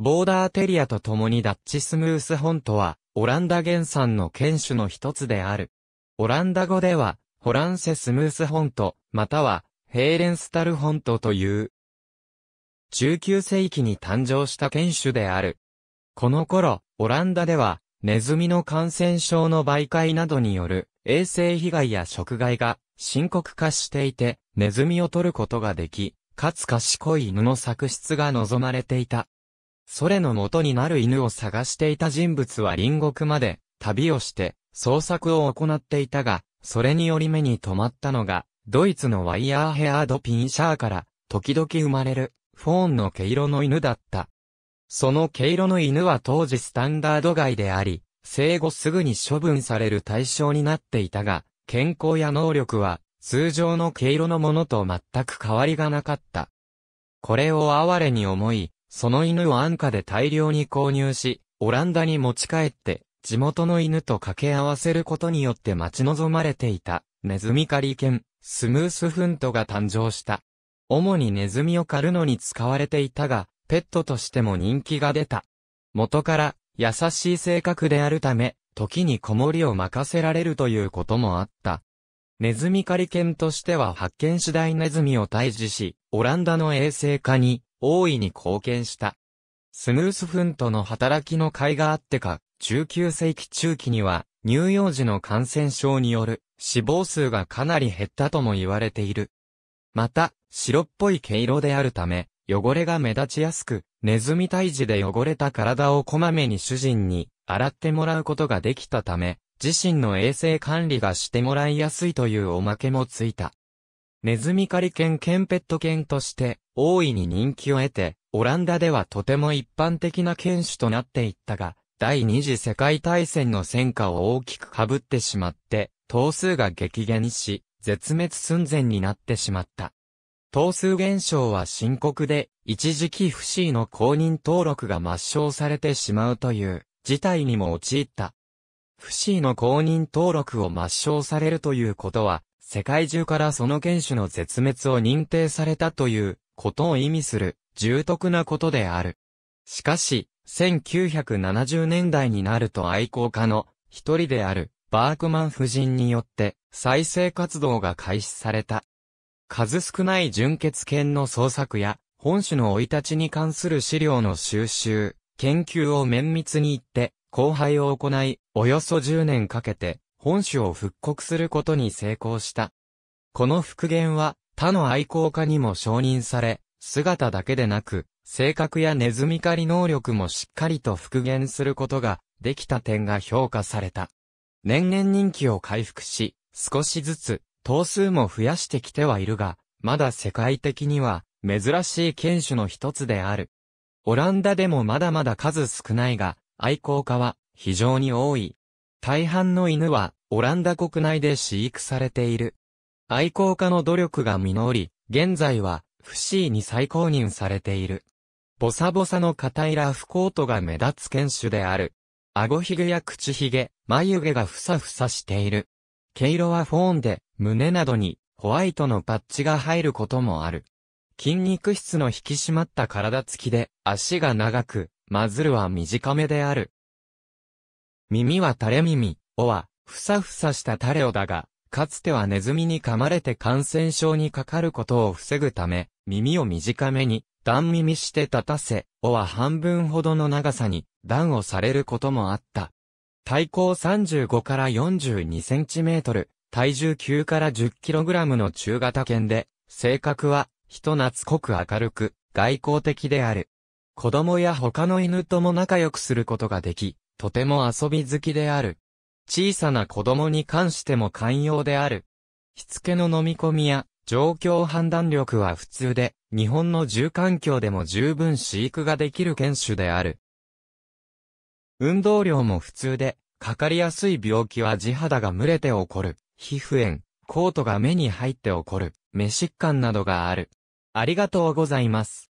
ボーダーテリアと共にダッチスムースホントは、オランダ原産の犬種の一つである。オランダ語では、ホランセスムースホント、または、ヘーレンスタルホントという。19世紀に誕生した犬種である。この頃、オランダでは、ネズミの感染症の媒介などによる衛生被害や食害が深刻化していて、ネズミを取ることができ、かつ賢い犬の作出が望まれていた。ソれの元になる犬を探していた人物は隣国まで旅をして捜索を行っていたが、それにより目に留まったのが、ドイツのワイヤーヘアードピンシャーから時々生まれるフォーンの毛色の犬だった。その毛色の犬は当時スタンダード外であり、生後すぐに処分される対象になっていたが、健康や能力は通常の毛色のものと全く変わりがなかった。これを哀れに思い、その犬を安価で大量に購入し、オランダに持ち帰って、地元の犬と掛け合わせることによって待ち望まれていた、ネズミ狩り犬、スムースフントが誕生した。主にネズミを狩るのに使われていたが、ペットとしても人気が出た。元から、優しい性格であるため、時に子守を任せられるということもあった。ネズミ狩り犬としては発見次第ネズミを退治し、オランダの衛生化に大いに貢献した。スヌースフントの働きの甲斐があってか、19世紀中期には、乳幼児の感染症による死亡数がかなり減ったとも言われている。また、白っぽい毛色であるため、汚れが目立ちやすく、ネズミ退治で汚れた体をこまめに主人に洗ってもらうことができたため、自身の衛生管理がしてもらいやすいというおまけもついた。ネズミ狩り犬ケンペット犬として大いに人気を得て、オランダではとても一般的な犬種となっていったが、第二次世界大戦の戦果を大きく被ってしまって、頭数が激減し、絶滅寸前になってしまった。頭数減少は深刻で、一時期不死の公認登録が抹消されてしまうという事態にも陥った。不死の公認登録を抹消されるということは、世界中からその原種の絶滅を認定されたということを意味する重篤なことである。しかし、1970年代になると愛好家の一人であるバークマン夫人によって再生活動が開始された。数少ない純血犬の捜索や本種の追い立ちに関する資料の収集、研究を綿密に行って、後輩を行い、およそ10年かけて、本種を復刻することに成功した。この復元は他の愛好家にも承認され、姿だけでなく、性格やネズミ狩り能力もしっかりと復元することができた点が評価された。年々人気を回復し、少しずつ頭数も増やしてきてはいるが、まだ世界的には珍しい犬種の一つである。オランダでもまだまだ数少ないが、愛好家は非常に多い。大半の犬は、オランダ国内で飼育されている。愛好家の努力が実り、現在は、不思議に再公認されている。ボサボサの硬いラフコートが目立つ犬種である。顎ひげや口ひげ、眉毛がふさふさしている。毛色はフォーンで、胸などに、ホワイトのパッチが入ることもある。筋肉質の引き締まった体つきで、足が長く、マズルは短めである。耳は垂れ耳、おは、ふさふさした垂れ尾だが、かつてはネズミに噛まれて感染症にかかることを防ぐため、耳を短めに、段耳して立たせ、尾は半分ほどの長さに、段をされることもあった。体高35から42センチメートル、体重9から10キログラムの中型犬で、性格は、人懐っこく明るく、外交的である。子供や他の犬とも仲良くすることができ、とても遊び好きである。小さな子供に関しても寛容である。しつけの飲み込みや状況判断力は普通で、日本の住環境でも十分飼育ができる犬種である。運動量も普通で、かかりやすい病気は地肌が蒸れて起こる、皮膚炎、コートが目に入って起こる、目疾患などがある。ありがとうございます。